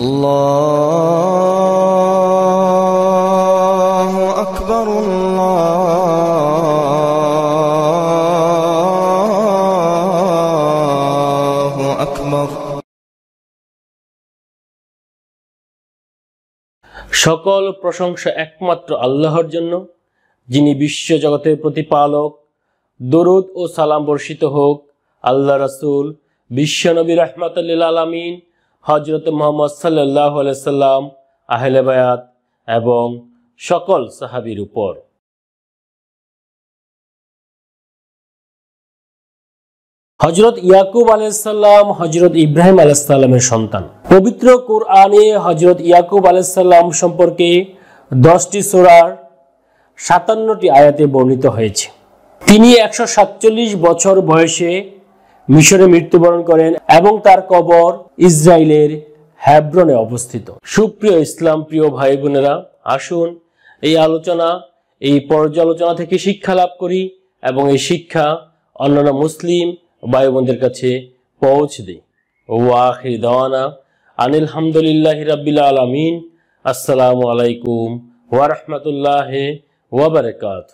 الله সকল প্রশংসা একমাত্র আল্লাহর জন্য যিনি বিশ্ব জগতের প্রতিপালক দরুদ ও সালাম বর্ষিত হোক আল্লাহ রাসুল বিশ্বনবী রহমাতুল্লিল আলমিন হজরত মোহাম্মদ সাল্লাহ সাল্লাম আহলেবায়াত এবং সকল সাহাবির উপর হজরত ইয়াকুব আলাইসাল্লাম হজরত ইব্রাহিম আলাইসাল্লামের সন্তান পবিত্র কোরআনে হজরত ইয়াকুব আলাইসাল্লাম সম্পর্কে দশটি সোরার সাতান্নটি আয়াতে বর্ণিত হয়েছে তিনি একশো বছর বয়সে মিশরে মৃত্যুবরণ করেন এবং তার কবর ইসরায়েলের হ্যাব্রনে অবস্থিত সুপ্রিয় ইসলাম প্রিয় ভাই বোনেরা আসুন এই আলোচনা এই পর্যালোচনা থেকে শিক্ষা লাভ করি এবং এই শিক্ষা অন্যান্য মুসলিম ভাই বোনদের কাছে পৌঁছে দিই ওয়াহির দাওয়ানা আনিল হামদুলিল্লাহ রাবিল আলমিন আসসালামু আলাইকুম ওয়ারহমতুল্লাহ ওয়াবারকাত